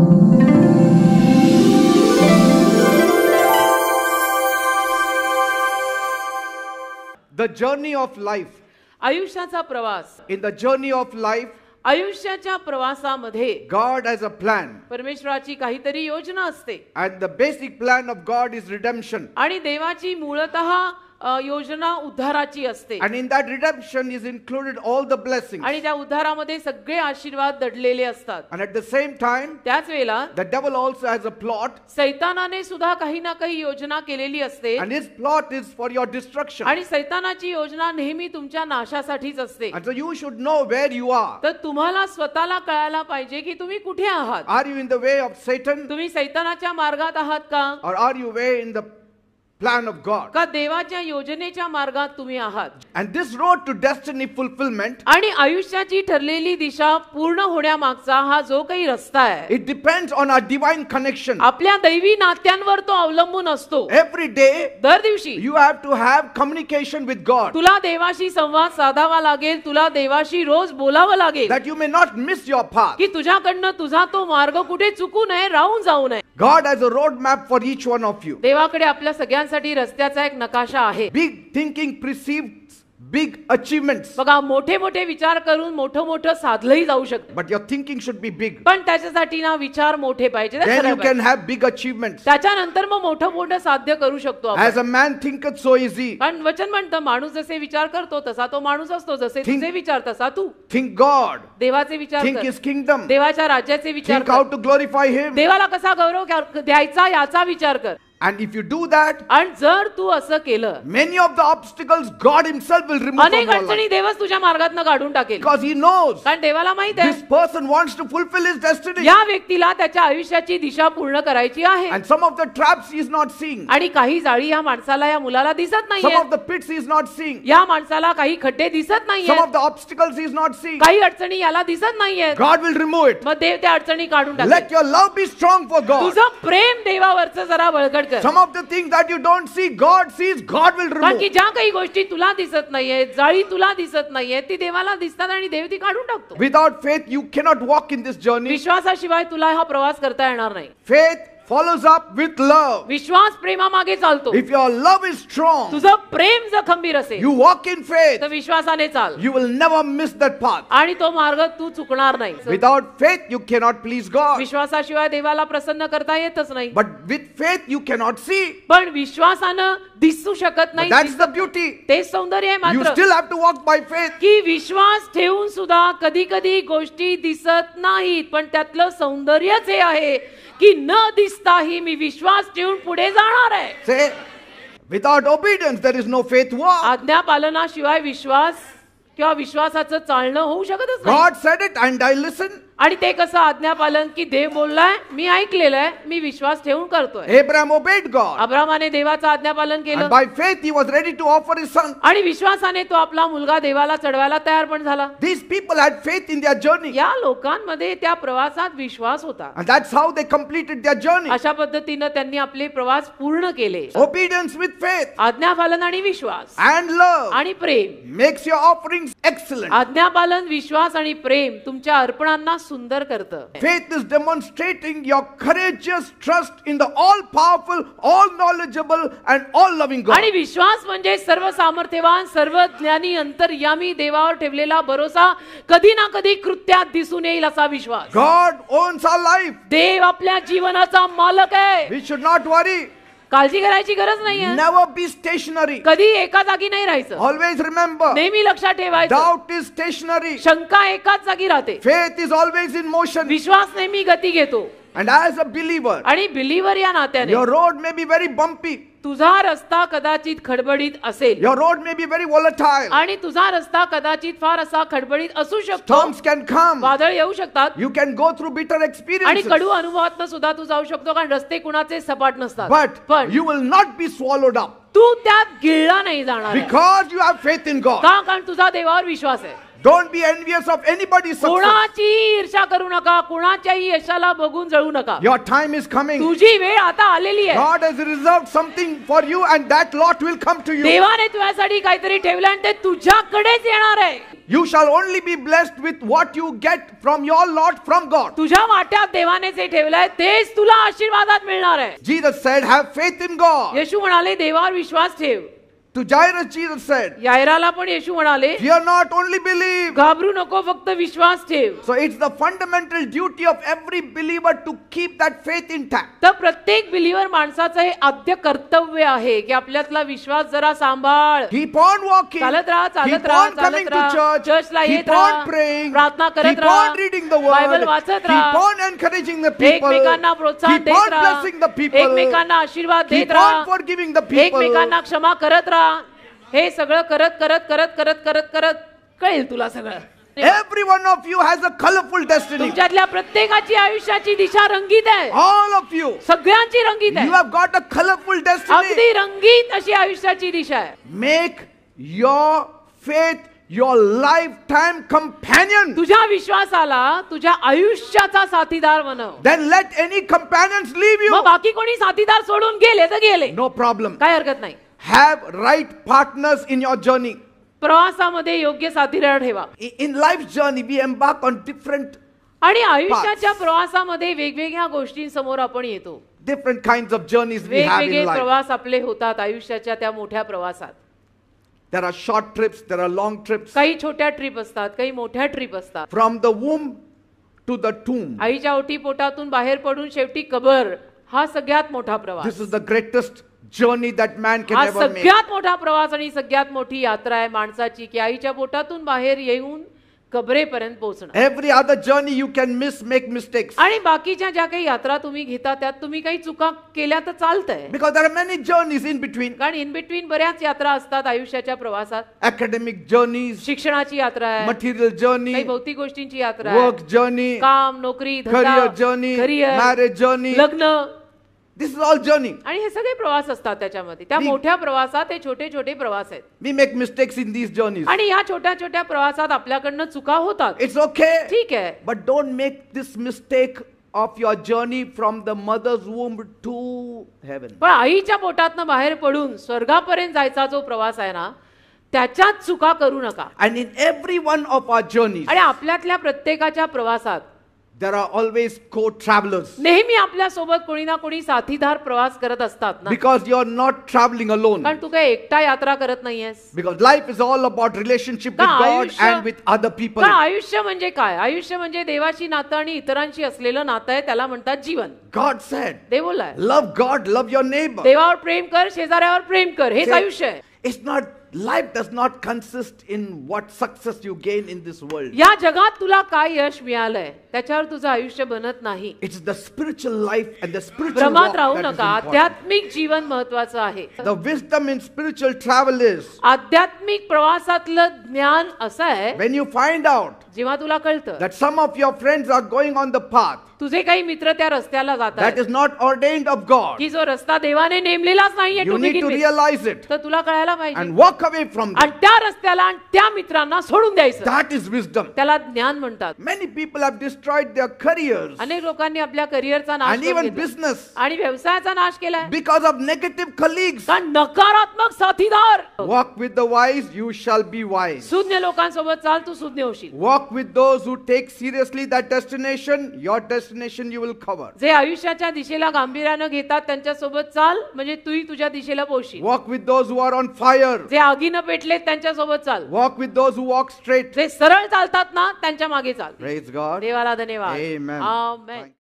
The journey of life आयुष्याचा प्रवास in the journey of life आयुष्याच्या प्रवासामध्ये गॉड हॅज अ प्लॅन परमेश्वराची काहीतरी योजना असते and the basic plan of God is redemption आणि देवाची मूळतः योजना उद्धाराची असते And in that redemption is included all the blessings. आणि त्या उद्धारामध्ये सगळे आशीर्वाद दडलेले असतात And at the same time, त्याच वेळेला the devil also has a plot सैतानाने सुद्धा काही ना काही योजना केलेली असते and his plot is for your destruction. आणि सैतानाची योजना नेहमी तुमच्या नाशासाठीच असते And you should know where where you तर तुम्हाला स्वतःला कळायला पाहिजे की तुम्ही कुठे आहात are you in the way of Satan, तुम्ही सैतानाच्या मार्गात आहात का or you way in the plan of God का देवाच्या योजनेच्या मार्गात तुम्ही आहात and this road to destiny fulfilment आणि आयुष्याची ठरलेली दिशा पूर्ण होण्यामागचा हा जो काही रस्ता आहे it depends on a divine connection आपल्या दैवी नात्यांवर तो अवलंबून असतो एव्हरी डे दर दिवशी You have to have communication with God तुला देवाशी संवाद साधावा लागेल तुला देवाशी रोज बोलावं लागेल That you may not miss your path. की तुझ्याकडनं तुझा तो मार्ग कुठे चुकू नये राहून जाऊ नये God has a road map for each one of you देवाकडे आपल्या सगळ्या साठी रस्त्याचा एक नकाशा आहे big thinking precedes big achievement बघा मोठे मोठे विचार करून मोठं मोठं साधलंही जाऊ शकतं but your thinking should be big पण त्याच्यासाठी ना विचार मोठे पाहिजे you can have big achievement त्याच्यानंतर मग मोठं मोठं साध्य करू शकतो as a man think so is he पण वचन म्हणतं माणूस जसे विचार करतो तसा तो माणूस असतो जसे तुझे विचार तसा तू थिंक गॉड देवाचे विचार थिंक इज किंगडम देवाच्या राज्याचे विचार हाऊ टू ग्लोरीफाय हिम देवाला कसा गौरव द्यायचा याचा विचार कर And if you do that, and जर तू असं केलं many of the obstacles God Himself will remove from अनेक life. अडचणी देवच तुझ्या काढून टाकेल Because He knows कारण देवाला माहित this person wants to fulfill his destiny. या व्यक्तीला त्याच्या आयुष्याची दिशा पूर्ण करायची आहे And some of the traps he is not seeing. आणि काही जाळी या माणसाला या मुलाला दिसत Some of the pits he is not seeing. या माणसाला काही खड्डे दिसत नाहीये Some of the obstacles he is not seeing. काही अडचणी याला दिसत नाहीये God will remove it. मग देव त्या अडचणी काढून टाकेल Let your love be strong for God. तुझं प्रेम देवावरचं जरा बळकट कर some of the thing that you don't see God sees God will remove ज्या काही गोष्टी तुला दिसत नाहीये जाळी तुला दिसत नाहीये ती देवाला दिसतात आणि देव ती काढून टाकतो without faith you cannot walk in this journey विश्वासाशिवाय तुला हा प्रवास करता येणार नाही faith follows up with love विश्वास प्रेमा मागे चालतो if your love is strong तुझा प्रेम जर खंबीर असेल you walk in faith तर विश्वासाने चाल you will never miss that path आणि तो मार्ग तू चुकणार नाही without faith you cannot please god विश्वासाशिवाय देवाला प्रसन्न करता येतच नाही but with faith you cannot see पण विश्वासानं दिसू शकत नाही दट्स द ब्युटी ते सौंदर्य आहे मात्र you still have to walk by faith की विश्वास ठेवून सुद्धा कधी कधी गोष्टी दिसत नाहीत पण त्यातलं सौंदर्यच हे आहे की न दिसताही मी विश्वास ठेवून पुढे जाणार आहे without obedience there is no faith आज्ञा आज्ञापालनाशिवाय विश्वास किंवा विश्वासाचं चालणं होऊ शकतच अँड लिसन आणि ते कसं आज्ञा पालन की देव बोललाय मी ऐकलेलं आहे मी विश्वास ठेवून करतोय अब्राम ओबेड गॉड अब्रामाने देवाचं आज्ञा पालन केलं by faith he was ready to offer his son आणि विश्वासाने तो आपला मुलगा देवाला चढवायला तयार पण झाला this people had faith in their journey या लोकांमध्ये त्या प्रवासात विश्वास होता how they completed their journey अशा पद्धतीनं त्यांनी आपले प्रवास पूर्ण केले ओबिडियन्स विथ फेथ आज्ञा पालन आणि विश्वास अँड लव्ह आणि प्रेम मेक्स युअर ऑफरिंग एक्सलंट आज्ञा पालन विश्वास आणि प्रेम तुमच्या अर्पणांना सुंदर trust in the all all all knowledgeable loving आणि विश्वास म्हणजे सर्व सामर्थ्यवान सर्व ज्ञानी देवावर ठेवलेला भरोसा कधी ना कधी कृत्यात दिसून येईल असा विश्वास गॉड ओन्स लाईफ देव आपल्या जीवनाचा मालक आहे वी शुड नॉट वरी काळजी करायची गरज नाही बी स्टेशनरी कधी एका जागी नाही राहायचं ऑलवेज रिमेंबर नेहमी लक्षात ठेवायचं डाऊट इज स्टेशनरी शंका एकाच जागी राहते faith is always in motion विश्वास नेहमी गती घेतो अँड ॲज अ बिलिव्हर आणि बिलिव्हर या नात्याने your road may be very bumpy तुझा रस्ता कदाचित खडबडीत असेल your road may be very volatile आणि तुझा रस्ता कदाचित फार असा खडबडीत असू शकतो स्टॉर्म्स कॅन कम वादळ येऊ शकतात you can go through bitter experience आणि कडू अनुभवातून सुद्धा तू जाऊ शकतो कारण रस्ते कुणाचे सपाट नसतात बट पण you will not be swallowed up तू त्यात गिळला नाही जाणार because you have faith in God का कारण तुझा देवावर विश्वास आहे don't be envious of success कोणाची ईर्ष्या करू नका कोणाच्याही यशाला बघून जळू नका युअर टाइम इज कमिंग तुझी वेळ आता आलेली आहे God has reserve something for you and that lot will come to you देवाने तुझ्यासाठी काहीतरी ठेवलं आणि ते तुझ्याकडेच येणार आहे you shall only be blessed with what you get from your lot from God तुझ्या वाट्यात देवाने जे ठेवलंय तेच तुला आशीर्वादात मिळणार आहे Jesus said have faith in God येशू म्हणाले देवावर विश्वास ठेव To Jairus, Jesus said, यायराला पण येशू म्हणाले आर नॉट ओनली बिलीव्ह घाबरू नको फक्त विश्वास ठेव so it's the fundamental duty of every believer to keep that faith intact तर प्रत्येक बिलीवर माणसाचं हे आद्य कर्तव्य आहे की आपल्यातला विश्वास जरा सांभाळ ही पॉन वॉकिंग चालत राहा चालत राहा चर्च चर्चला येत राहा प्रार्थना करत राहा रीडिंग द वर्ड बायबल वाचत राहा पॉन एनकरेजिंग द पीपल एकमेकांना प्रोत्साहन देत राहा ब्लेसिंग द पीपल एकमेकांना आशीर्वाद देत राहा फॉरगिविंग द पीपल एकमेकांना क्षमा करत राहा हे सगळं करत करत करत करत करत करत कळेल तुला सगळं Every one of you has a colorful destiny. तुमच्यातल्या प्रत्येकाची आयुष्याची दिशा रंगीत आहे ऑल ऑफ यू सगळ्यांची रंगीत You आहे have got a colorful destiny. अगदी रंगीत अशी आयुष्याची दिशा आहे Make your faith your lifetime companion. तुझ्या विश्वासाला तुझ्या आयुष्याचा साथीदार बनव Then let any companions leave मग बाकी कोणी साथीदार सोडून गेले तर गेले नो प्रॉब्लेम काय हरकत नाही have right partners in your journey प्रवासामध्ये योग्य साथीदार ठेवा in life journey be embark on different आणि आयुष्याच्या प्रवासामध्ये वेगवेगळ्या गोष्टींसमोर आपण येतो डिफरंट काइंड ऑफ जर्नीज वेगवेगळे प्रवास आपले होतात आयुष्याच्या त्या मोठ्या प्रवासात there are short trips there are long trips काही छोट्या ट्रिप असतात काही मोठ्या ट्रिप असतात from the womb to the tomb आईच्या ओटी पोटातून बाहेर पडून शेवटी कबर हा सगळ्यात मोठा प्रवास this is the greatest journey that man हा सगळ्यात मोठा प्रवास आणि सगळ्यात मोठी यात्रा आहे माणसाची की आईच्या बोटातून बाहेर येऊन कबरेपर्यंत पोहोचणं every other journey you can miss make mistake आणि बाकीच्या ज्या काही यात्रा तुम्ही घेता त्यात तुम्ही काही चुका केल्या तर चालत आहे because are many journeys in between कारण इन बिटवीन बऱ्याच यात्रा असतात आयुष्याच्या प्रवासात अकॅडमिक जर्नी शिक्षणाची यात्रा आहे मटेरियल जर्नी भौतिक गोष्टींची यात्रा वर्क जर्नी काम नोकरी जर्नी मॅरेज जर्नी लग्न दिस इज ऑल जर्नी आणि हे सगळे प्रवास असतात त्याच्यामध्ये त्या मोठ्या प्रवासात हे छोटे छोटे प्रवास आहेत we make mistakes in this journey आणि या छोट्या छोट्या प्रवासात आपल्याकडनं चुका होतात इट्स ओके ठीक आहे but don't make this mistake of your journey from the mother's womb to heaven पण आईच्या पोटातनं बाहेर पडून स्वर्गापर्यंत जायचा जो प्रवास आहे ना त्याच्यात चुका करू नका and in every one of our journey आणि आपल्यातल्या प्रत्येकाच्या प्रवासात देर को ट्रॅव्हलर्स नेहमी आपल्या सोबत कोणी ना कोणी साथीदार प्रवास करत असतात ना because you are not travelling alone कारण तू काय एकटा यात्रा करत नाहीयेस because life is all about relationship with God with other people आयुष्य म्हणजे काय आयुष्य म्हणजे देवाशी नातं आणि इतरांशी असलेलं नातं आहे त्याला म्हणतात जीवन गॉड सेड बोलाय love God love your name देवावर प्रेम कर शेजाऱ्यावर प्रेम कर हेच आयुष्य आहे it's not life does not consist in what success you gain in this world. या जगात तुला काय यश मिळालंय त्याच्यावर तुझं आयुष्य बनत नाही It's the spiritual life and the spiritual भ्रमात walk राहू that is नका आध्यात्मिक जीवन आहे The wisdom in spiritual travel is आध्यात्मिक प्रवासातलं ज्ञान असं आहे when you find out जेव्हा तुला कळतं that some of your friends are going on the path तुझे काही मित्र त्या रस्त्याला जातात that is not ordained of God की जो रस्ता देवाने नेमलेलाच नाही you need to realise it तर तुला कळायला पाहिजे and walk away from that त्या रस्त्याला आणि त्या मित्रांना सोडून द्यायचं दॅट इज विजडम त्याला ज्ञान म्हणतात many people have destroyed their careers अनेक लोकांनी आपल्या करियरचा नाश केला इवन बिझनेस आणि व्यवसायाचा नाश केला बिकॉज ऑफ नेगेटिव कलीग्स आणि नकारात्मक साथीदार walk with the wise you shall be wise शून्य लोकांसोबत चाल तू सुज्ञ होशील walk with those who take seriously that destination, your destination you will cover. जे आयुष्याच्या दिशेला गांभीर्याने घेतात त्यांच्या सोबत चाल म्हणजे तूही तुझ्या दिशेला पोहोचशील. Walk with those who are on fire. जे आगीने पेटले त्यांच्या सोबत चाल. Walk with those who walk straight. जे सरळ चालतात ना त्यांच्या मागे चाल. Praise God. देवाला धन्यवाद. Amen. Amen.